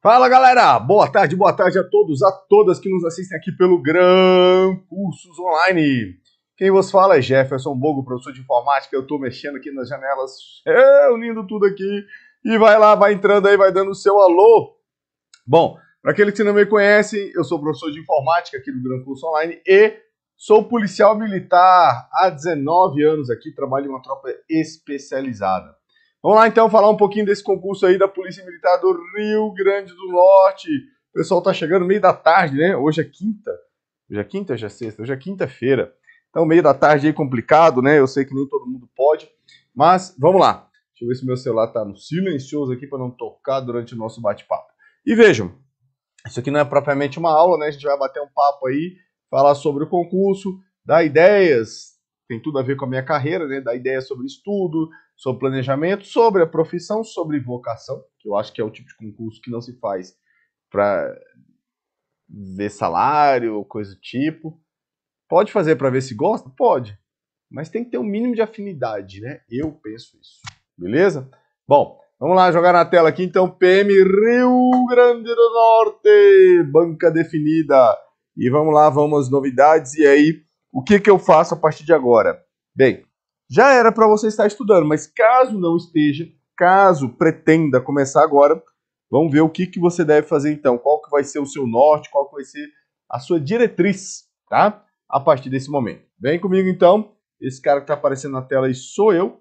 Fala galera, boa tarde, boa tarde a todos, a todas que nos assistem aqui pelo Gran Cursos Online. Quem vos fala é Jefferson Bogo, professor de informática. Eu estou mexendo aqui nas janelas, reunindo tudo aqui. E vai lá, vai entrando aí, vai dando o seu alô. Bom, para aqueles que não me conhecem, eu sou professor de informática aqui do Gran Curso Online e sou policial militar há 19 anos aqui, trabalho em uma tropa especializada. Vamos lá então falar um pouquinho desse concurso aí da Polícia Militar do Rio Grande do Norte. O pessoal tá chegando meio da tarde, né? Hoje é quinta. Hoje é quinta, já é sexta, hoje é quinta-feira. Então, meio da tarde aí complicado, né? Eu sei que nem todo mundo pode, mas vamos lá. Deixa eu ver se meu celular tá no silencioso aqui para não tocar durante o nosso bate-papo. E vejam, isso aqui não é propriamente uma aula, né? A gente vai bater um papo aí, falar sobre o concurso, dar ideias, tem tudo a ver com a minha carreira, né? Dar ideias sobre estudo, sobre planejamento, sobre a profissão, sobre vocação, que eu acho que é o tipo de concurso que não se faz para ver salário, coisa do tipo. Pode fazer para ver se gosta? Pode. Mas tem que ter um mínimo de afinidade, né? Eu penso isso. Beleza? Bom, vamos lá jogar na tela aqui então PM Rio Grande do Norte, banca definida. E vamos lá, vamos às novidades e aí o que que eu faço a partir de agora? Bem, já era para você estar estudando, mas caso não esteja, caso pretenda começar agora, vamos ver o que, que você deve fazer então, qual que vai ser o seu norte, qual que vai ser a sua diretriz, tá? A partir desse momento. Vem comigo então, esse cara que está aparecendo na tela aí sou eu,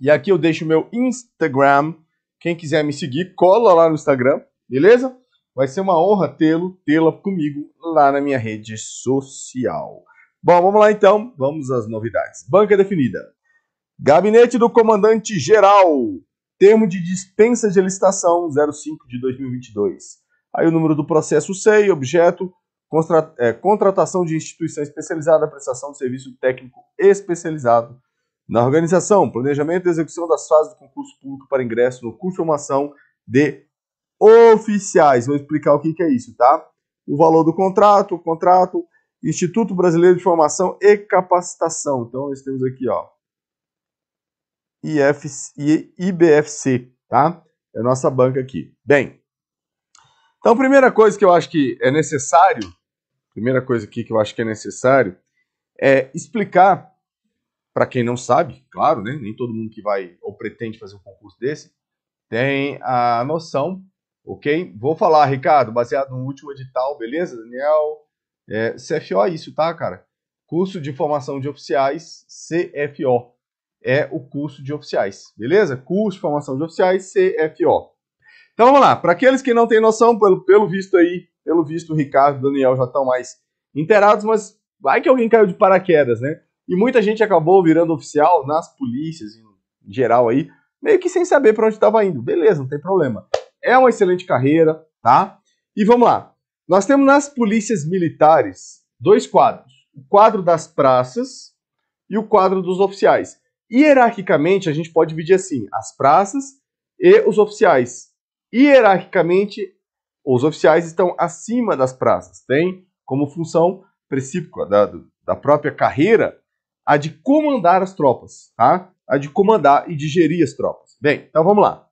e aqui eu deixo o meu Instagram, quem quiser me seguir, cola lá no Instagram, beleza? Vai ser uma honra tê-lo, tê-la comigo lá na minha rede social. Bom, vamos lá então, vamos às novidades. Banca definida. Gabinete do Comandante Geral. Termo de dispensa de licitação 05 de 2022. Aí o número do processo SEI, objeto, contra, é, contratação de instituição especializada, prestação de serviço técnico especializado na organização, planejamento e execução das fases do concurso público para ingresso no curso de formação de oficiais. Vou explicar o que, que é isso, tá? O valor do contrato, o contrato, Instituto Brasileiro de Formação e Capacitação. Então, nós temos aqui, ó, IFC, IBFC, tá? É a nossa banca aqui. Bem, então, a primeira coisa que eu acho que é necessário, primeira coisa aqui que eu acho que é necessário, é explicar para quem não sabe, claro, né? Nem todo mundo que vai ou pretende fazer um concurso desse tem a noção, ok? Vou falar, Ricardo, baseado no último edital, beleza, Daniel? É, CFO é isso, tá, cara? Curso de Formação de Oficiais, CFO. É o curso de oficiais, beleza? Curso de Formação de Oficiais, CFO. Então vamos lá, para aqueles que não têm noção, pelo, pelo visto aí, pelo visto o Ricardo e o Daniel já estão mais inteirados, mas vai que alguém caiu de paraquedas, né? E muita gente acabou virando oficial nas polícias, em geral aí, meio que sem saber para onde estava indo. Beleza, não tem problema. É uma excelente carreira, tá? E vamos lá. Nós temos nas polícias militares dois quadros: o quadro das praças e o quadro dos oficiais. Hierarquicamente, a gente pode dividir assim: as praças e os oficiais. Hierarquicamente, os oficiais estão acima das praças, têm como função principal da, da própria carreira a de comandar as tropas, tá? a de comandar e de gerir as tropas. Bem, então vamos lá.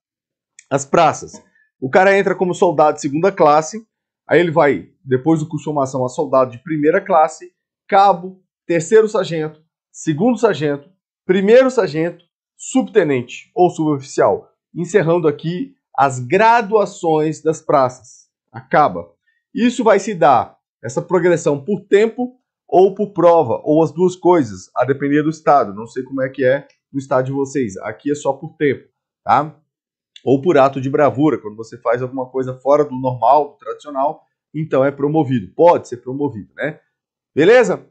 As praças. O cara entra como soldado de segunda classe, Aí ele vai, depois do curso de formação, a soldado de primeira classe, cabo, terceiro sargento, segundo sargento, primeiro sargento, subtenente ou suboficial. Encerrando aqui as graduações das praças. Acaba. Isso vai se dar, essa progressão por tempo ou por prova, ou as duas coisas, a depender do estado. Não sei como é que é no estado de vocês. Aqui é só por tempo, tá? ou por ato de bravura, quando você faz alguma coisa fora do normal, do tradicional, então é promovido, pode ser promovido, né? Beleza?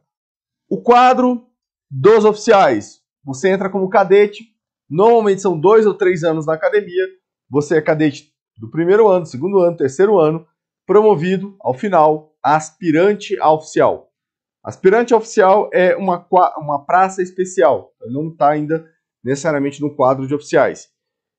O quadro dos oficiais. Você entra como cadete, normalmente são dois ou três anos na academia, você é cadete do primeiro ano, segundo ano, terceiro ano, promovido ao final aspirante a oficial. Aspirante a oficial é uma, uma praça especial, ele não está ainda necessariamente no quadro de oficiais.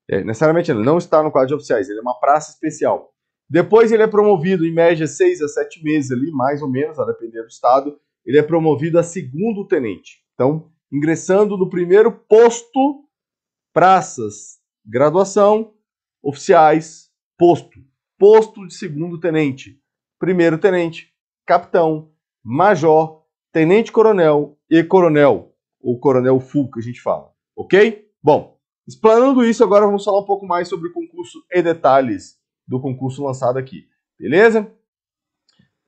É, necessariamente ele não está no quadro de oficiais, ele é uma praça especial. Depois ele é promovido, em média, seis a sete meses ali, mais ou menos, a depender do estado, ele é promovido a segundo tenente. Então, ingressando no primeiro posto, praças, graduação, oficiais, posto. Posto de segundo tenente, primeiro tenente, capitão, major, tenente coronel e coronel, ou coronel full que a gente fala, ok? Bom, Explanando isso, agora vamos falar um pouco mais sobre o concurso e detalhes do concurso lançado aqui, beleza?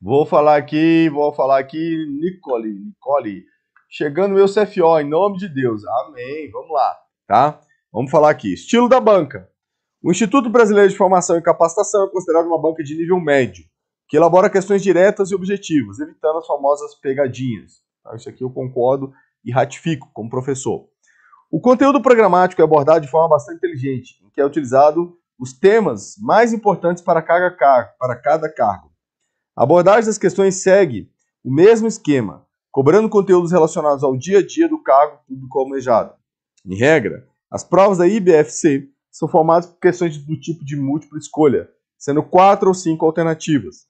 Vou falar aqui, vou falar aqui, Nicole, Nicole, chegando meu CFO, em nome de Deus, amém, vamos lá, tá? Vamos falar aqui, estilo da banca. O Instituto Brasileiro de Formação e Capacitação é considerado uma banca de nível médio, que elabora questões diretas e objetivas, evitando as famosas pegadinhas. Tá? Isso aqui eu concordo e ratifico como professor. O conteúdo programático é abordado de forma bastante inteligente, em que é utilizado os temas mais importantes para cada, cargo, para cada cargo. A abordagem das questões segue o mesmo esquema, cobrando conteúdos relacionados ao dia a dia do cargo público almejado. Em regra, as provas da IBFC são formadas por questões do tipo de múltipla escolha, sendo quatro ou cinco alternativas.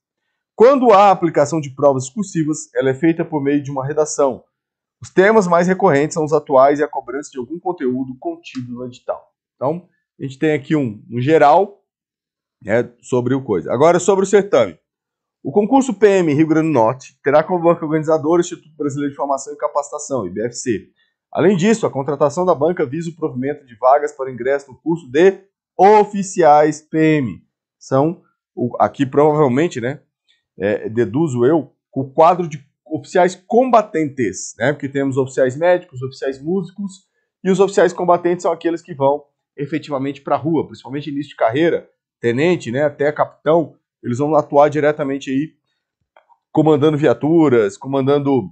Quando há aplicação de provas exclusivas, ela é feita por meio de uma redação, os temas mais recorrentes são os atuais e a cobrança de algum conteúdo contido no edital. Então, a gente tem aqui um, um geral né, sobre o coisa. Agora, sobre o certame. O concurso PM Rio Grande do Norte terá como banca organizadora o Instituto Brasileiro de Formação e Capacitação, IBFC. Além disso, a contratação da banca visa o provimento de vagas para ingresso no curso de oficiais PM. São, aqui provavelmente, né, é, deduzo eu, o quadro de oficiais combatentes, né? Porque temos oficiais médicos, oficiais músicos e os oficiais combatentes são aqueles que vão efetivamente para a rua, principalmente início de carreira, tenente, né, até capitão, eles vão atuar diretamente aí, comandando viaturas, comandando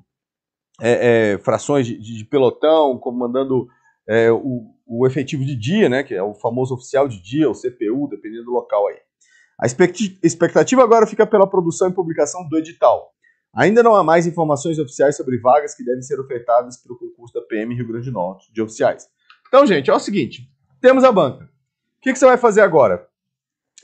é, é, frações de, de, pelotão, comandando é, o, o, efetivo de dia, né, que é o famoso oficial de dia, o CPU, dependendo do local aí. A expectativa agora fica pela produção e publicação do edital. Ainda não há mais informações oficiais sobre vagas que devem ser ofertadas para o concurso da PM Rio Grande do Norte de oficiais. Então, gente, é o seguinte: temos a banca. O que, que você vai fazer agora?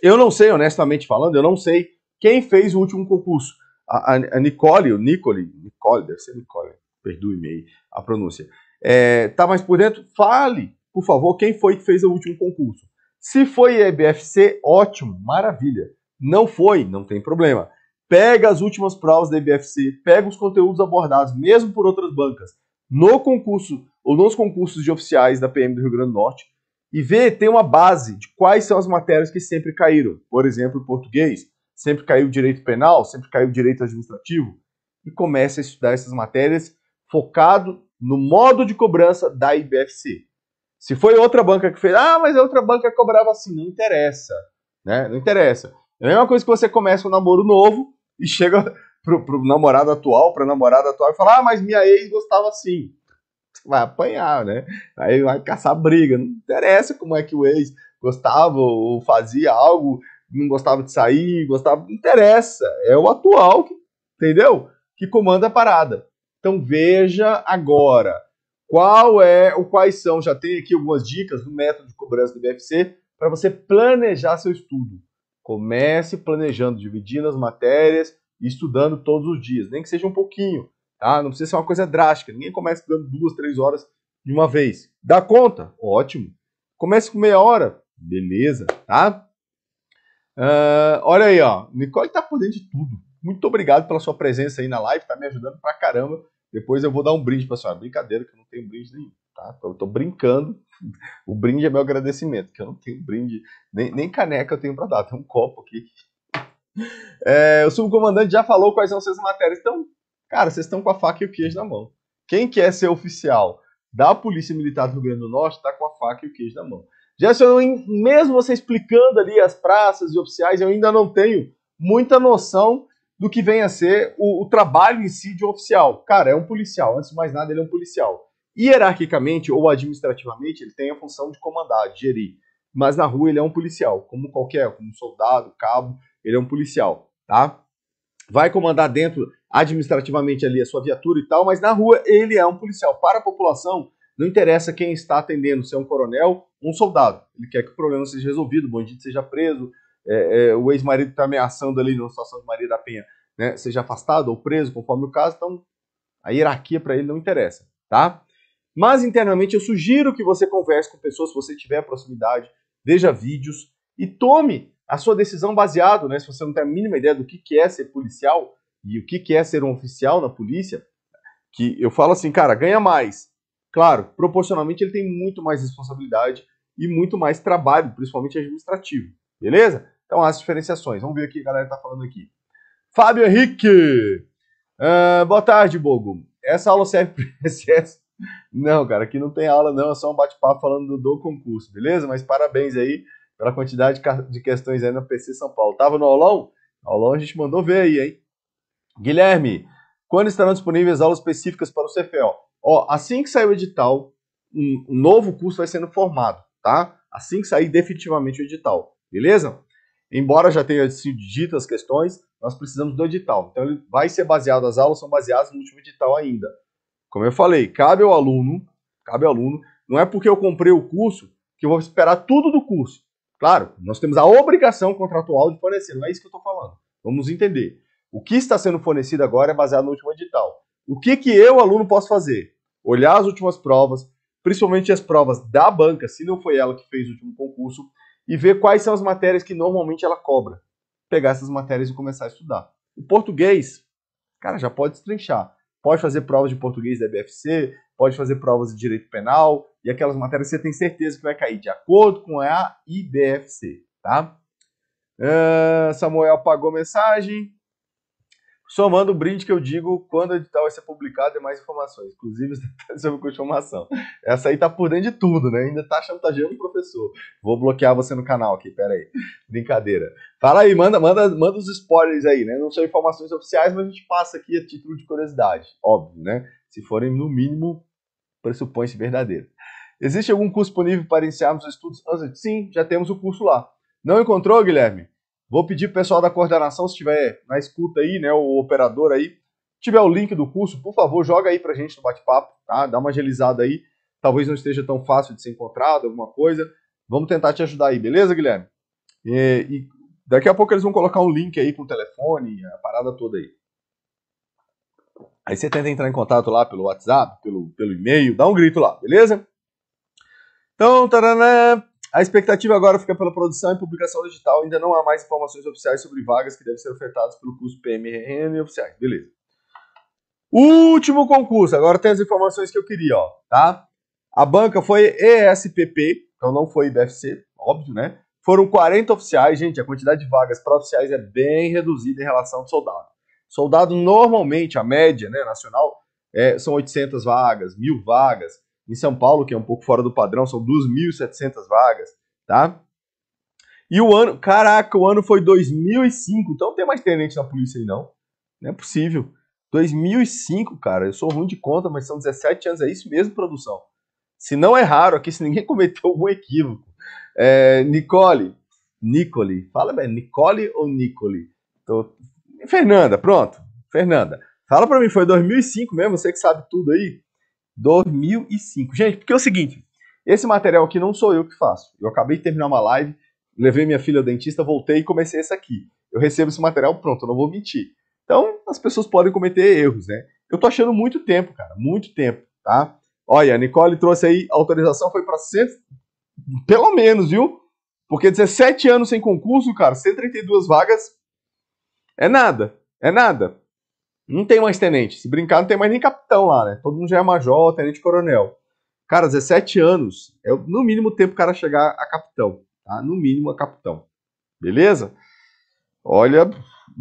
Eu não sei, honestamente falando, eu não sei quem fez o último concurso. A, a, a Nicole, o Nicole, Nicole, deve ser Nicole, perdoe-me aí a pronúncia. É, tá mais por dentro? Fale, por favor, quem foi que fez o último concurso. Se foi EBFC, ótimo, maravilha. Não foi, não tem problema pega as últimas provas da IBFC, pega os conteúdos abordados, mesmo por outras bancas, no concurso ou nos concursos de oficiais da PM do Rio Grande do Norte, e vê, tem uma base de quais são as matérias que sempre caíram. Por exemplo, português, sempre caiu direito penal, sempre caiu direito administrativo. E começa a estudar essas matérias focado no modo de cobrança da IBFC. Se foi outra banca que fez, ah, mas a outra banca cobrava assim, não interessa. Né? Não interessa. É a mesma coisa que você começa um namoro novo, e chega pro, pro namorado atual, pra namorada atual, e fala: Ah, mas minha ex gostava assim. Vai apanhar, né? Aí vai caçar briga. Não interessa como é que o ex gostava ou fazia algo, não gostava de sair, gostava. Não interessa. É o atual, que, entendeu? Que comanda a parada. Então veja agora qual é o quais são. Já tem aqui algumas dicas do método de cobrança do BFC para você planejar seu estudo. Comece planejando, dividindo as matérias e estudando todos os dias, nem que seja um pouquinho, tá? Não precisa ser uma coisa drástica. Ninguém começa estudando duas, três horas de uma vez. Dá conta? Ótimo. Comece com meia hora, beleza, tá? Uh, olha aí, ó. Nicole tá por dentro de tudo. Muito obrigado pela sua presença aí na live, tá me ajudando pra caramba. Depois eu vou dar um brinde pra senhora. Brincadeira, que eu não tenho brinde nenhum. Tá? Eu estou brincando. O brinde é meu agradecimento, que eu não tenho brinde, nem, nem caneca eu tenho para dar, tem um copo aqui. É, o subcomandante já falou quais são suas matérias, então, cara, vocês estão com a faca e o queijo na mão. Quem quer ser oficial da Polícia Militar do Rio Grande do Norte está com a faca e o queijo na mão. Gerson, mesmo você explicando ali as praças e oficiais, eu ainda não tenho muita noção do que vem a ser o, o trabalho em si de um oficial. Cara, é um policial, antes de mais nada, ele é um policial hierarquicamente ou administrativamente, ele tem a função de comandar, de gerir. Mas na rua ele é um policial, como qualquer, como soldado, cabo, ele é um policial, tá? Vai comandar dentro administrativamente ali a sua viatura e tal, mas na rua ele é um policial. Para a população, não interessa quem está atendendo, se é um coronel ou um soldado. Ele quer que o problema seja resolvido, o bandido seja preso, é, é, o ex-marido está ameaçando ali na situação de Maria da Penha, né, seja afastado ou preso, conforme o caso. Então, a hierarquia para ele não interessa, tá? Mas internamente eu sugiro que você converse com pessoas, se você tiver proximidade, veja vídeos e tome a sua decisão baseado, né? Se você não tem a mínima ideia do que, que é ser policial e o que, que é ser um oficial na polícia, que eu falo assim, cara, ganha mais. Claro, proporcionalmente ele tem muito mais responsabilidade e muito mais trabalho, principalmente administrativo. Beleza? Então as diferenciações. Vamos ver o que a galera está falando aqui. Fábio Henrique! Uh, boa tarde, Bogo. Essa aula serve para o INSS não, cara, aqui não tem aula, não. É só um bate-papo falando do, do, concurso, beleza? Mas parabéns aí pela quantidade de questões aí na PC São Paulo. Tava no aulão? Aulão a gente mandou ver aí, hein? Guilherme, quando estarão disponíveis aulas específicas para o CFEO? Ó, assim que sair o edital, um, um novo curso vai sendo formado, tá? Assim que sair definitivamente o edital, beleza? Embora já tenha sido dito as questões, nós precisamos do edital. Então, ele vai ser baseado, as aulas são baseadas no último edital ainda. Como eu falei, cabe ao aluno, cabe ao aluno, não é porque eu comprei o curso que eu vou esperar tudo do curso. Claro, nós temos a obrigação contratual de fornecer, não é isso que eu estou falando. Vamos entender. O que está sendo fornecido agora é baseado no último edital. O que, que eu, aluno, posso fazer? Olhar as últimas provas, principalmente as provas da banca, se não foi ela que fez o último concurso, e ver quais são as matérias que normalmente ela cobra. Pegar essas matérias e começar a estudar. O português, cara, já pode estrinchar. Pode fazer provas de português da BFC, pode fazer provas de direito penal e aquelas matérias que você tem certeza que vai cair, de acordo com a IBFC, tá? Uh, Samuel apagou mensagem somando o brinde que eu digo quando o edital vai ser publicado e mais informações, inclusive os detalhes sobre conformação. Essa aí tá por dentro de tudo, né? Ainda tá chantageando tá o professor. Vou bloquear você no canal aqui, pera aí. Brincadeira. Fala aí, manda, manda, manda os spoilers aí, né? Não são informações oficiais, mas a gente passa aqui a título de curiosidade, óbvio, né? Se forem, no mínimo, pressupõe-se verdadeiro. Existe algum curso disponível para iniciarmos os estudos Sim, já temos o curso lá. Não encontrou, Guilherme? Vou pedir o pessoal da coordenação, se tiver na escuta aí, né, o operador aí, tiver o link do curso, por favor, joga aí para a gente no bate-papo, tá? Dá uma agilizada aí. Talvez não esteja tão fácil de ser encontrado, alguma coisa. Vamos tentar te ajudar aí, beleza, Guilherme? E, e daqui a pouco eles vão colocar um link aí com o telefone, a parada toda aí. Aí você tenta entrar em contato lá pelo WhatsApp, pelo, pelo e-mail, dá um grito lá, beleza? Então, taranã, a expectativa agora fica pela produção e publicação digital. Ainda não há mais informações oficiais sobre vagas que devem ser ofertadas pelo curso PMRN oficiais. Beleza. Último concurso. Agora tem as informações que eu queria, ó, tá? A banca foi ESPP, então não foi IBFC, óbvio, né? Foram 40 oficiais, gente. A quantidade de vagas para oficiais é bem reduzida em relação ao soldado. Soldado, normalmente, a média né, nacional é, são 800 vagas, mil vagas em São Paulo, que é um pouco fora do padrão, são 2.700 vagas, tá? E o ano, caraca, o ano foi 2005, então não tem mais tenente na polícia aí não. Não é possível. 2005, cara, eu sou ruim de conta, mas são 17 anos, é isso mesmo, produção. Se não é raro aqui, se ninguém cometeu algum equívoco. É, Nicole, Nicole, fala bem, Nicole ou Nicole? Tô... Fernanda, pronto, Fernanda. Fala pra mim, foi 2005 mesmo, você que sabe tudo aí? 2005. Gente, porque é o seguinte, esse material aqui não sou eu que faço. Eu acabei de terminar uma live, levei minha filha ao dentista, voltei e comecei esse aqui. Eu recebo esse material pronto, não vou mentir. Então, as pessoas podem cometer erros, né? Eu tô achando muito tempo, cara, muito tempo, tá? Olha, a Nicole trouxe aí, a autorização foi para 100, pelo menos, viu? Porque 17 anos sem concurso, cara, 132 vagas é nada, é nada. Não tem mais tenente. Se brincar, não tem mais nem capitão lá, né? Todo mundo já é major, tenente coronel. Cara, 17 anos é no mínimo o tempo o cara chegar a capitão. Tá? No mínimo a capitão. Beleza? Olha,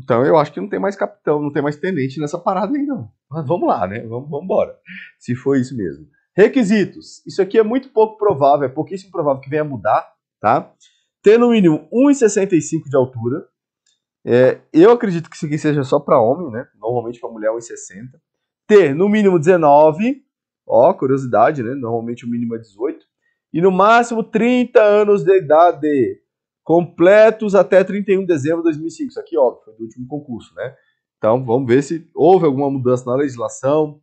então eu acho que não tem mais capitão, não tem mais tenente nessa parada ainda. Mas vamos lá, né? Vamos, vamos embora. Se foi isso mesmo. Requisitos. Isso aqui é muito pouco provável, é pouquíssimo provável que venha mudar, tá? Ter no mínimo 1,65 de altura, é, eu acredito que isso aqui seja só para homem, né? Normalmente para mulher é 1,60. Ter no mínimo 19, ó, curiosidade, né? Normalmente o mínimo é 18. E no máximo 30 anos de idade, completos até 31 de dezembro de 2005. Isso aqui, óbvio, foi do último concurso, né? Então vamos ver se houve alguma mudança na legislação.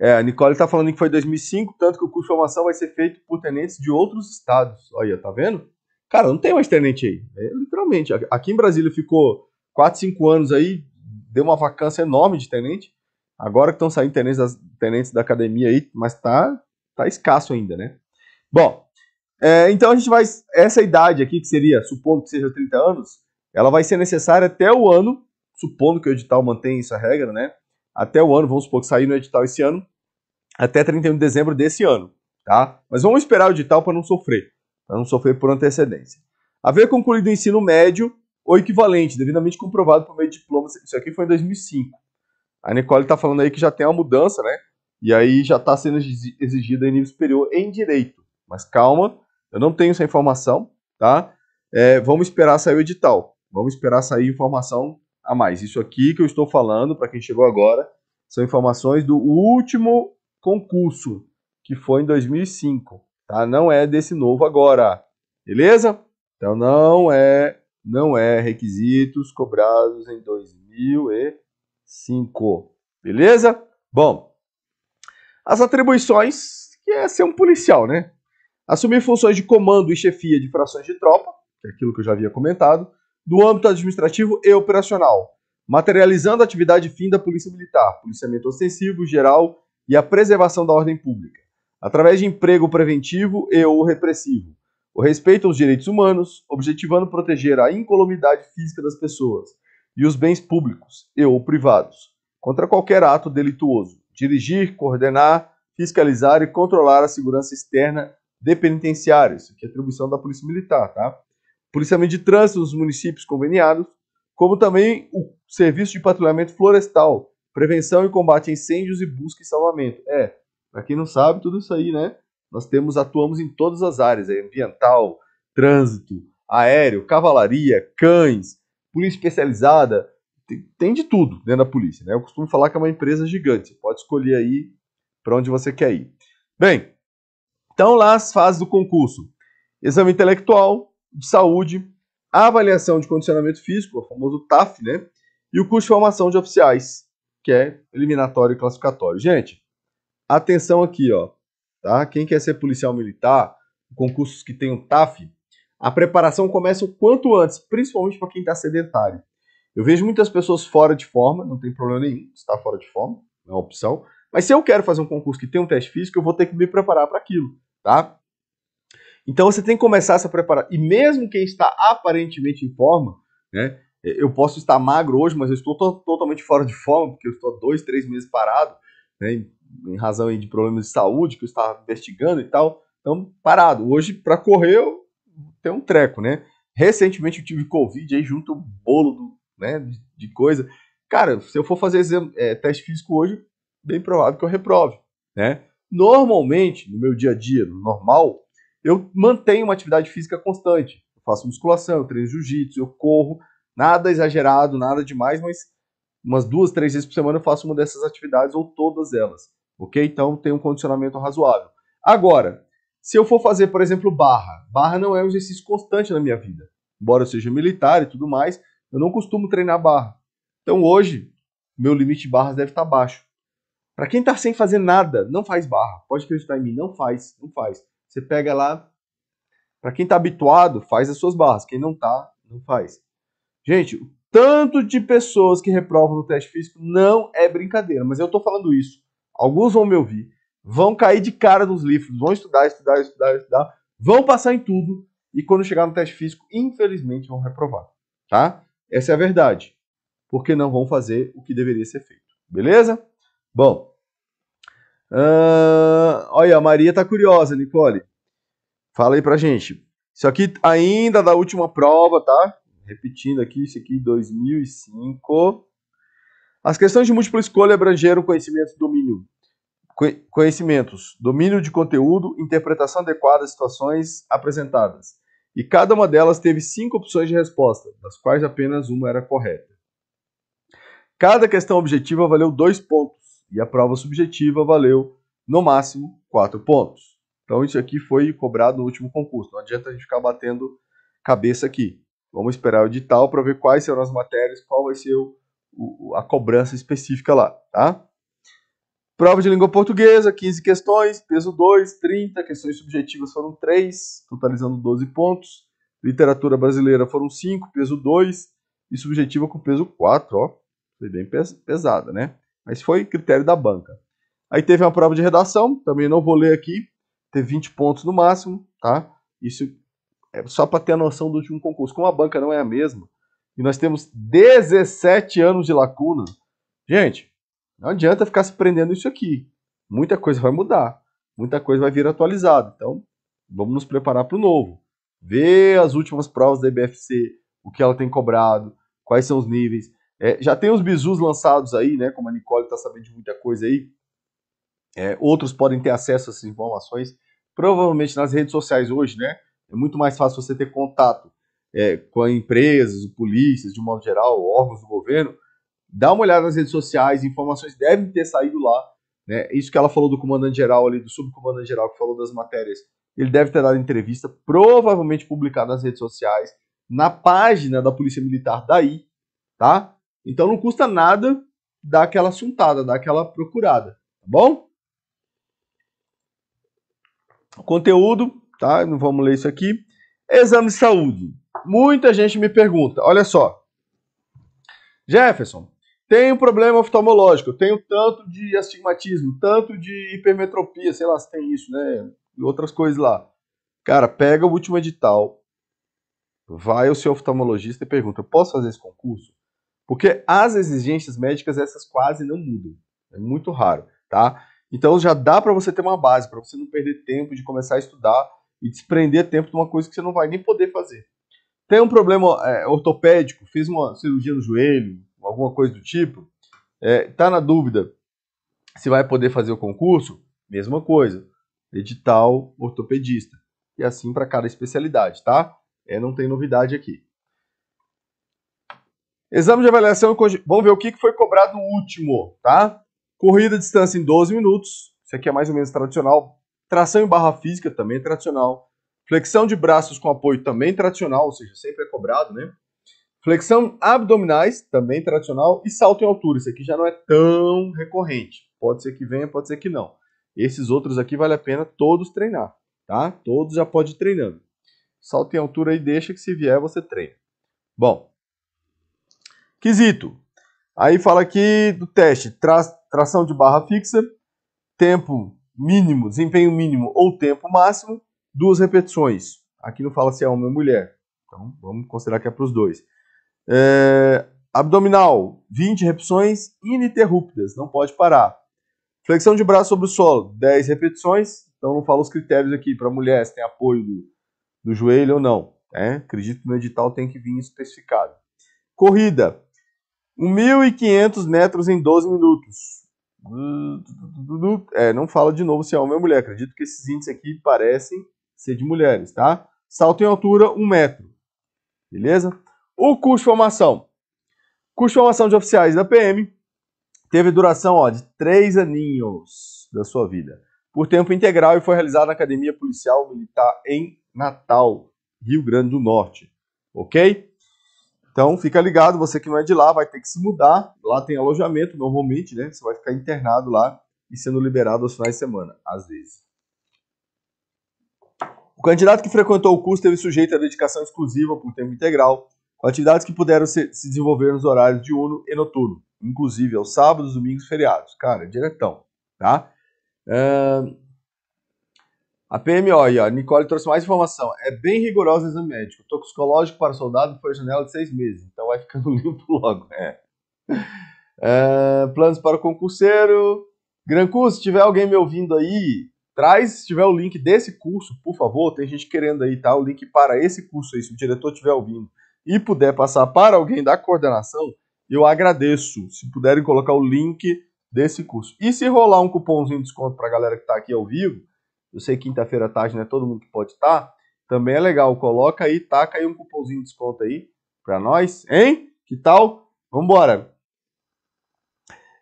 É, a Nicole está falando que foi 2005, tanto que o curso de formação vai ser feito por tenentes de outros estados. Olha, tá vendo? Cara, não tem mais tenente aí. É, literalmente. Aqui em Brasília ficou 4, 5 anos aí, deu uma vacância enorme de tenente. Agora que estão saindo tenentes, das, tenentes da academia aí, mas tá, tá escasso ainda, né? Bom, é, então a gente vai. Essa idade aqui, que seria, supondo que seja 30 anos, ela vai ser necessária até o ano, supondo que o edital mantém essa regra, né? Até o ano, vamos supor que sair no edital esse ano, até 31 de dezembro desse ano, tá? Mas vamos esperar o edital para não sofrer não sofrer por antecedência. Haver concluído o ensino médio ou equivalente, devidamente comprovado por meio de diploma. Isso aqui foi em 2005. A Nicole está falando aí que já tem uma mudança, né? E aí já está sendo exigida em nível superior em direito. Mas calma, eu não tenho essa informação, tá? É, vamos esperar sair o edital. Vamos esperar sair informação a mais. Isso aqui que eu estou falando, para quem chegou agora, são informações do último concurso, que foi em 2005 tá? Não é desse novo agora, beleza? Então não é, não é requisitos cobrados em 2005, beleza? Bom, as atribuições que é ser um policial, né? Assumir funções de comando e chefia de frações de tropa, que é aquilo que eu já havia comentado, do âmbito administrativo e operacional, materializando a atividade fim da Polícia Militar, policiamento ostensivo, geral e a preservação da ordem pública através de emprego preventivo e ou repressivo, o respeito aos direitos humanos, objetivando proteger a incolumidade física das pessoas e os bens públicos e ou privados, contra qualquer ato delituoso, dirigir, coordenar, fiscalizar e controlar a segurança externa de penitenciários, que é atribuição da Polícia Militar, tá? Policiamento de trânsito nos municípios conveniados, como também o serviço de patrulhamento florestal, prevenção e combate a incêndios e busca e salvamento. É, para quem não sabe, tudo isso aí, né? Nós temos atuamos em todas as áreas, ambiental, trânsito, aéreo, cavalaria, cães, polícia especializada, tem, tem de tudo dentro da polícia, né? Eu costumo falar que é uma empresa gigante, você pode escolher aí para onde você quer ir. Bem, então lá as fases do concurso. Exame intelectual, de saúde, avaliação de condicionamento físico, o famoso TAF, né? E o curso de formação de oficiais, que é eliminatório e classificatório. Gente, Atenção aqui, ó, tá? Quem quer ser policial militar, concursos que tem o um TAF, a preparação começa o quanto antes, principalmente para quem está sedentário. Eu vejo muitas pessoas fora de forma, não tem problema nenhum estar fora de forma, é uma opção. Mas se eu quero fazer um concurso que tem um teste físico, eu vou ter que me preparar para aquilo, tá? Então você tem que começar a se preparar. E mesmo quem está aparentemente em forma, né? É, eu posso estar magro hoje, mas eu estou totalmente fora de forma, porque eu estou dois, três meses parado, né? em razão aí de problemas de saúde que eu estava investigando e tal. Então, parado. Hoje, para correr, eu tenho um treco, né? Recentemente eu tive Covid aí junto um bolo do, né, de, coisa. Cara, se eu for fazer é, teste físico hoje, bem provável que eu reprove, né? Normalmente, no meu dia a dia, normal, eu mantenho uma atividade física constante. Eu faço musculação, eu treino jiu-jitsu, eu corro, nada exagerado, nada demais, mas umas duas, três vezes por semana eu faço uma dessas atividades ou todas elas ok? Então tem um condicionamento razoável. Agora, se eu for fazer, por exemplo, barra, barra não é um exercício constante na minha vida. Embora eu seja militar e tudo mais, eu não costumo treinar barra. Então hoje, meu limite de barras deve estar baixo. Para quem está sem fazer nada, não faz barra. Pode acreditar em mim, não faz, não faz. Você pega lá. Para quem está habituado, faz as suas barras. Quem não está, não faz. Gente, o tanto de pessoas que reprovam no teste físico não é brincadeira, mas eu estou falando isso alguns vão me ouvir, vão cair de cara nos livros, vão estudar, estudar, estudar, estudar, vão passar em tudo e quando chegar no teste físico, infelizmente, vão reprovar, tá? Essa é a verdade, porque não vão fazer o que deveria ser feito, beleza? Bom, uh, olha, a Maria tá curiosa, Nicole. Fala aí pra gente. Isso aqui ainda da última prova, tá? Repetindo aqui, isso aqui 2005. As questões de múltipla escolha abrangeram conhecimento domínio, conhecimentos, domínio de conteúdo, interpretação adequada às situações apresentadas. E cada uma delas teve cinco opções de resposta, das quais apenas uma era correta. Cada questão objetiva valeu dois pontos e a prova subjetiva valeu, no máximo, quatro pontos. Então isso aqui foi cobrado no último concurso. Não adianta a gente ficar batendo cabeça aqui. Vamos esperar o edital para ver quais serão as matérias, qual vai ser o a cobrança específica lá, tá? Prova de língua portuguesa, 15 questões, peso 2, 30, questões subjetivas foram 3, totalizando 12 pontos. Literatura brasileira foram 5, peso 2 e subjetiva com peso 4, ó. Foi bem pesada, né? Mas foi critério da banca. Aí teve uma prova de redação, também não vou ler aqui, teve 20 pontos no máximo, tá? Isso é só para ter a noção do último concurso. Como a banca não é a mesma, e nós temos 17 anos de lacuna, gente, não adianta ficar se prendendo isso aqui. Muita coisa vai mudar, muita coisa vai vir atualizada. Então, vamos nos preparar para o novo. Ver as últimas provas da IBFC, o que ela tem cobrado, quais são os níveis. É, já tem os bizus lançados aí, né? Como a Nicole está sabendo de muita coisa aí. É, outros podem ter acesso a essas informações. Provavelmente nas redes sociais hoje, né? É muito mais fácil você ter contato é, com empresas, polícias, de um modo geral, órgãos do governo, dá uma olhada nas redes sociais, informações devem ter saído lá. Né? Isso que ela falou do comandante-geral ali, do subcomandante-geral que falou das matérias, ele deve ter dado entrevista, provavelmente publicado nas redes sociais, na página da Polícia Militar daí, tá? Então não custa nada dar aquela assuntada, dar aquela procurada, tá bom? O conteúdo, tá? Não vamos ler isso aqui. Exame de saúde. Muita gente me pergunta, olha só. Jefferson, tenho problema oftalmológico, tenho tanto de astigmatismo, tanto de hipermetropia, sei lá se tem isso, né? E outras coisas lá. Cara, pega o último edital, vai ao seu oftalmologista e pergunta: posso fazer esse concurso? Porque as exigências médicas, essas quase não mudam. É muito raro, tá? Então já dá para você ter uma base, para você não perder tempo de começar a estudar e desprender tempo de uma coisa que você não vai nem poder fazer tem um problema é, ortopédico, fez uma cirurgia no joelho, alguma coisa do tipo, está é, tá na dúvida se vai poder fazer o concurso, mesma coisa, edital ortopedista. E assim para cada especialidade, tá? É, não tem novidade aqui. Exame de avaliação, vamos ver o que foi cobrado no último, tá? Corrida distância em 12 minutos, isso aqui é mais ou menos tradicional. Tração em barra física também é tradicional. Flexão de braços com apoio também tradicional, ou seja, sempre é cobrado, né? Flexão abdominais, também tradicional, e salto em altura. Isso aqui já não é tão recorrente. Pode ser que venha, pode ser que não. Esses outros aqui vale a pena todos treinar, tá? Todos já pode ir treinando. Salto em altura aí deixa que se vier você treina. Bom, quesito. Aí fala aqui do teste, tra tração de barra fixa, tempo mínimo, desempenho mínimo ou tempo máximo, duas repetições. Aqui não fala se é homem ou mulher. Então, vamos considerar que é para os dois. É, abdominal, 20 repetições ininterruptas, não pode parar. Flexão de braço sobre o solo, 10 repetições. Então, não fala os critérios aqui para mulher, se tem apoio do, do joelho ou não. Né? Acredito que no edital tem que vir especificado. Corrida, 1.500 metros em 12 minutos. Uh, é, não fala de novo se é homem ou mulher. Acredito que esses índices aqui parecem ser de mulheres, tá? Salto em altura, 1 um metro. Beleza? O curso de formação. Curso de formação de oficiais da PM teve duração ó, de três aninhos da sua vida, por tempo integral e foi realizado na Academia Policial Militar em Natal, Rio Grande do Norte. Ok? Então fica ligado, você que não é de lá vai ter que se mudar. Lá tem alojamento normalmente, né? Você vai ficar internado lá e sendo liberado aos finais de semana, às vezes. O candidato que frequentou o curso teve sujeito à dedicação exclusiva por tempo integral, com atividades que puderam se, se desenvolver nos horários diurno e noturno, inclusive aos sábados, domingos e feriados. Cara, diretão, tá? a PMO aí, ó, Nicole trouxe mais informação. É bem rigoroso o exame médico. toxicológico para soldado foi janela de seis meses, então vai ficando limpo logo. É. planos para o concurseiro. Gran Curso, se tiver alguém me ouvindo aí, Traz, se tiver o link desse curso, por favor, tem gente querendo aí, tá? O link para esse curso aí, se o diretor estiver ouvindo e puder passar para alguém da coordenação, eu agradeço. Se puderem colocar o link desse curso. E se rolar um cupomzinho de desconto para a galera que está aqui ao vivo, eu sei quinta-feira à tarde não é todo mundo que pode estar, tá, também é legal. Coloca aí, taca aí um cupomzinho de desconto aí para nós, hein? Que tal? Vambora!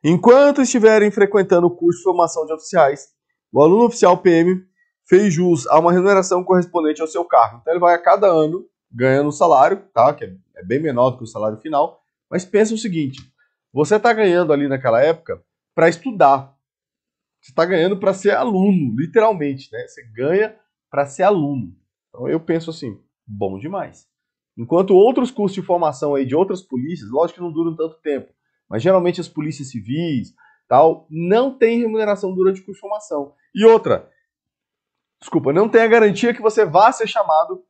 Enquanto estiverem frequentando o curso de formação de oficiais, o aluno oficial PM fez jus a uma remuneração correspondente ao seu cargo. Então ele vai a cada ano ganhando um salário, tá? Que é, é bem menor do que o salário final. Mas pensa o seguinte: você está ganhando ali naquela época para estudar. Você está ganhando para ser aluno, literalmente, né? Você ganha para ser aluno. Então eu penso assim, bom demais. Enquanto outros cursos de formação aí de outras polícias, lógico que não duram tanto tempo, mas geralmente as polícias civis, tal, não tem remuneração durante o curso de formação. E outra, desculpa, não tem a garantia que você vá ser chamado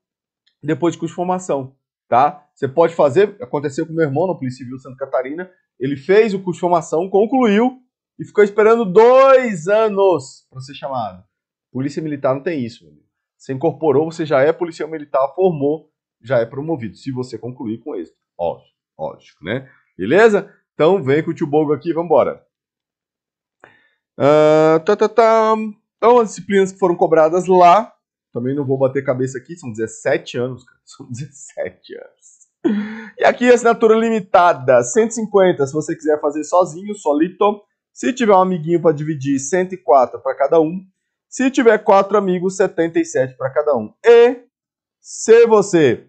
depois de curso de formação, tá? Você pode fazer, aconteceu com meu irmão na Polícia Civil de Santa Catarina, ele fez o curso de formação, concluiu e ficou esperando dois anos para ser chamado. Polícia Militar não tem isso, meu amigo. Você incorporou, você já é policial militar, formou, já é promovido, se você concluir com êxito. Óbvio, óbvio, né? Beleza? Então vem com o tio Bogo aqui, vambora. Uh, tá, tá, tá. Então, as disciplinas que foram cobradas lá, também não vou bater cabeça aqui, são 17 anos, cara. São 17 anos. E aqui assinatura limitada, 150, se você quiser fazer sozinho, solito. Se tiver um amiguinho para dividir, 104 para cada um. Se tiver quatro amigos, 77 para cada um. E se você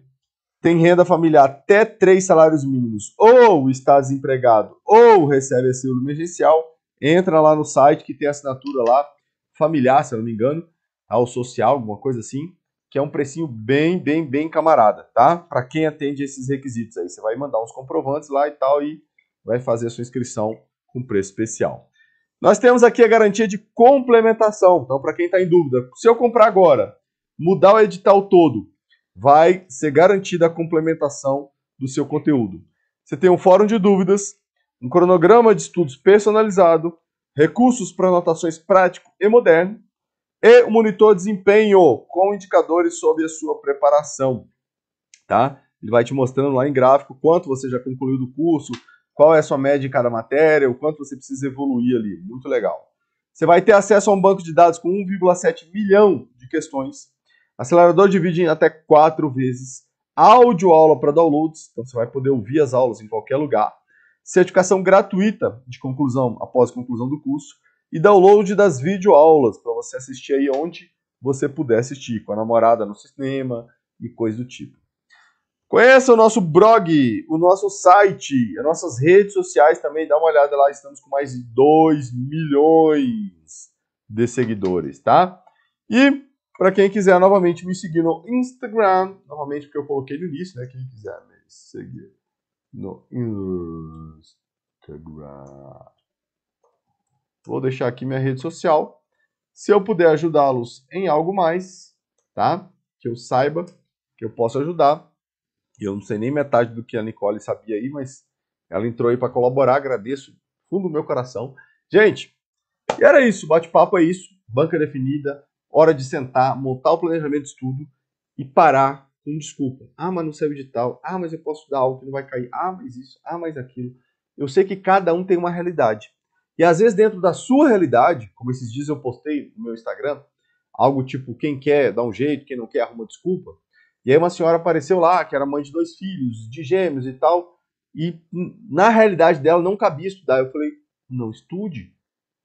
tem renda familiar até três salários mínimos, ou está desempregado, ou recebe auxílio emergencial, entra lá no site que tem assinatura lá, familiar, se eu não me engano, tá? ou social, alguma coisa assim, que é um precinho bem, bem, bem camarada, tá? Para quem atende esses requisitos aí. Você vai mandar uns comprovantes lá e tal e vai fazer a sua inscrição com preço especial. Nós temos aqui a garantia de complementação. Então, para quem está em dúvida, se eu comprar agora, mudar o edital todo, vai ser garantida a complementação do seu conteúdo. Você tem um fórum de dúvidas, um cronograma de estudos personalizado, recursos para anotações prático e moderno, e o monitor desempenho com indicadores sobre a sua preparação, tá? Ele vai te mostrando lá em gráfico quanto você já concluiu do curso, qual é a sua média em cada matéria, o quanto você precisa evoluir ali. Muito legal. Você vai ter acesso a um banco de dados com 1,7 milhão de questões. Acelerador divide em até quatro vezes. Áudio aula para downloads, então você vai poder ouvir as aulas em qualquer lugar certificação gratuita de conclusão, após conclusão do curso, e download das videoaulas para você assistir aí onde você puder assistir, com a namorada no cinema e coisa do tipo. Conheça o nosso blog, o nosso site, as nossas redes sociais também, dá uma olhada lá, estamos com mais de 2 milhões de seguidores, tá? E para quem quiser novamente me seguir no Instagram, novamente porque eu coloquei no início, né? Quem quiser me seguir no Instagram. Vou deixar aqui minha rede social. Se eu puder ajudá-los em algo mais, tá? Que eu saiba, que eu possa ajudar. Eu não sei nem metade do que a Nicole sabia aí, mas ela entrou aí para colaborar. Agradeço fundo do meu coração. Gente, e era isso. Bate-papo é isso. Banca definida. Hora de sentar, montar o planejamento de estudo e parar com então, desculpa. Ah, mas não saiu tal Ah, mas eu posso dar algo que não vai cair. Ah, mas isso. Ah, mas aquilo. Eu sei que cada um tem uma realidade. E às vezes, dentro da sua realidade, como esses dias eu postei no meu Instagram, algo tipo: quem quer dá um jeito, quem não quer arruma desculpa. E aí, uma senhora apareceu lá, que era mãe de dois filhos, de gêmeos e tal, e hum, na realidade dela não cabia estudar. Eu falei: não estude,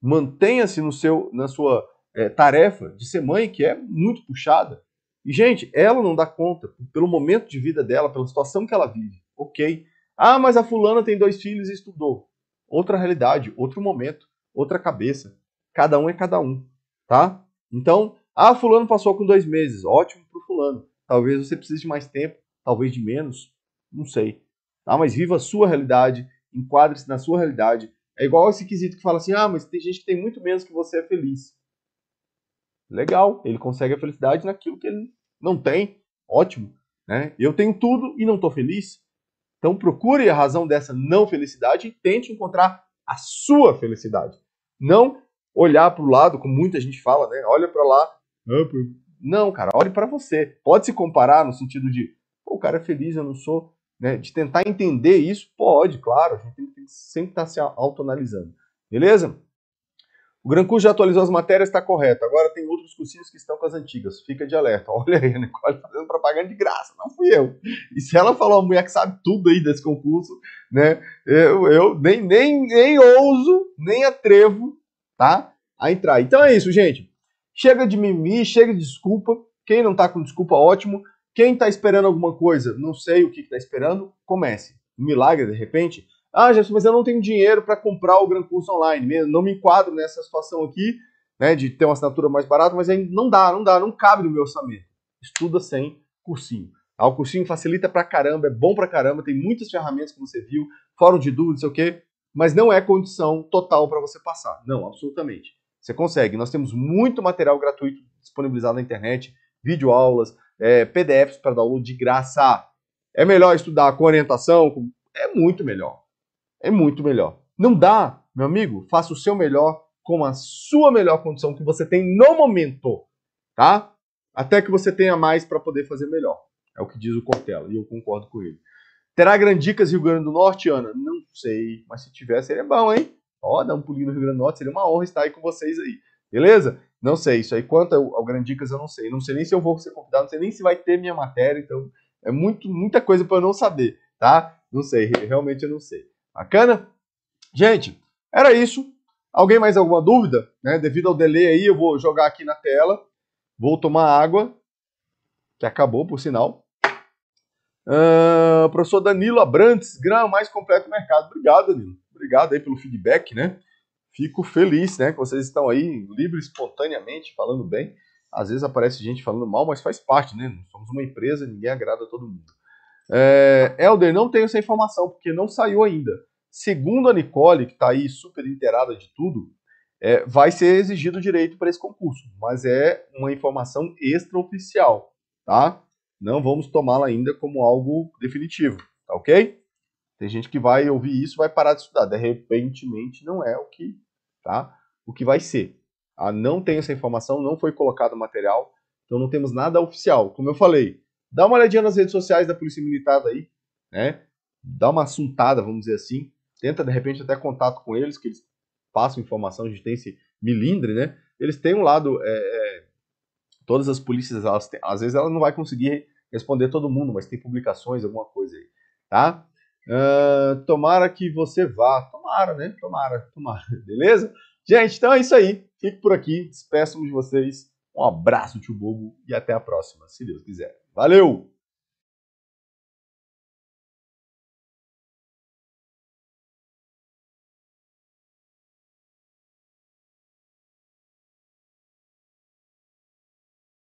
mantenha-se no seu na sua é, tarefa de ser mãe, que é muito puxada. E, gente, ela não dá conta, pelo momento de vida dela, pela situação que ela vive. Ok. Ah, mas a fulana tem dois filhos e estudou. Outra realidade, outro momento, outra cabeça. Cada um é cada um, tá? Então, ah, fulano passou com dois meses. Ótimo pro fulano. Talvez você precise de mais tempo, talvez de menos, não sei. Tá? Mas viva a sua realidade, enquadre-se na sua realidade. É igual esse quesito que fala assim, ah, mas tem gente que tem muito menos que você é feliz. Legal, ele consegue a felicidade naquilo que ele não tem. Ótimo, né? Eu tenho tudo e não estou feliz. Então procure a razão dessa não felicidade e tente encontrar a sua felicidade. Não olhar para o lado, como muita gente fala, né? Olha para lá. Ah, não, cara, olhe para você. Pode se comparar no sentido de, o cara é feliz, eu não sou. Né? De tentar entender isso, pode, claro. A gente tem que sempre estar tá se autoanalisando. Beleza? O Gran Curso já atualizou as matérias, está correto. Agora tem outros cursinhos que estão com as antigas. Fica de alerta. Olha aí, a Nicole fazendo propaganda de graça, não fui eu. E se ela falar, a mulher que sabe tudo aí desse concurso, né? Eu, eu nem, nem, nem ouso, nem atrevo, tá? A entrar. Então é isso, gente. Chega de mimimi, chega de desculpa. Quem não está com desculpa, ótimo. Quem está esperando alguma coisa, não sei o que está esperando, comece. Um milagre, de repente, ah, Gerson, mas eu não tenho dinheiro para comprar o Gran Curso online, não me enquadro nessa situação aqui, né, de ter uma assinatura mais barata, mas ainda não dá, não dá, não cabe no meu orçamento. Estuda sem cursinho. Ah, O cursinho facilita pra caramba, é bom pra caramba, tem muitas ferramentas que você viu, fórum de dúvidas, sei o quê, mas não é condição total para você passar. Não, absolutamente. Você consegue. Nós temos muito material gratuito disponibilizado na internet, videoaulas, é, PDFs para download de graça. É melhor estudar com orientação? É muito melhor é muito melhor. Não dá, meu amigo, faça o seu melhor com a sua melhor condição que você tem no momento, tá? Até que você tenha mais para poder fazer melhor. É o que diz o Cortella, e eu concordo com ele. Terá Grandicas Rio Grande do Norte, Ana? Não sei, mas se tiver seria bom, hein? Ó, dar um pulinho no Rio Grande do Norte, seria uma honra estar aí com vocês aí. Beleza? Não sei, isso aí quanto ao Grandicas eu não sei. Não sei nem se eu vou ser convidado, não sei nem se vai ter minha matéria, então é muito, muita coisa para eu não saber, tá? Não sei, realmente eu não sei. Bacana? Gente, era isso. Alguém mais alguma dúvida? Né? Devido ao delay aí, eu vou jogar aqui na tela. Vou tomar água, que acabou, por sinal. Uh, professor Danilo Abrantes, grau mais completo do mercado. Obrigado, Danilo. Obrigado aí pelo feedback, né? Fico feliz, né? Que vocês estão aí livre, espontaneamente, falando bem. Às vezes aparece gente falando mal, mas faz parte, né? Somos uma empresa, ninguém agrada todo mundo. É, Elder, não tenho essa informação, porque não saiu ainda. Segundo a Nicole, que está aí super inteirada de tudo, é, vai ser exigido direito para esse concurso, mas é uma informação extraoficial, tá? Não vamos tomá-la ainda como algo definitivo, tá ok? Tem gente que vai ouvir isso vai parar de estudar. De repente, não é o que, tá? O que vai ser. Ah, não tem essa informação, não foi colocado o material, então não temos nada oficial. Como eu falei, Dá uma olhadinha nas redes sociais da Polícia Militar aí, né? Dá uma assuntada, vamos dizer assim. Tenta, de repente, até contato com eles, que eles passam informação, a gente tem esse milindre, né? Eles têm um lado... É, é, todas as polícias, elas têm, às vezes, ela não vai conseguir responder todo mundo, mas tem publicações, alguma coisa aí, tá? Uh, tomara que você vá. Tomara, né? Tomara, tomara. Beleza? Gente, então é isso aí. Fico por aqui. despeço de vocês. Um abraço, tio Bobo, e até a próxima, se Deus quiser. Valeu!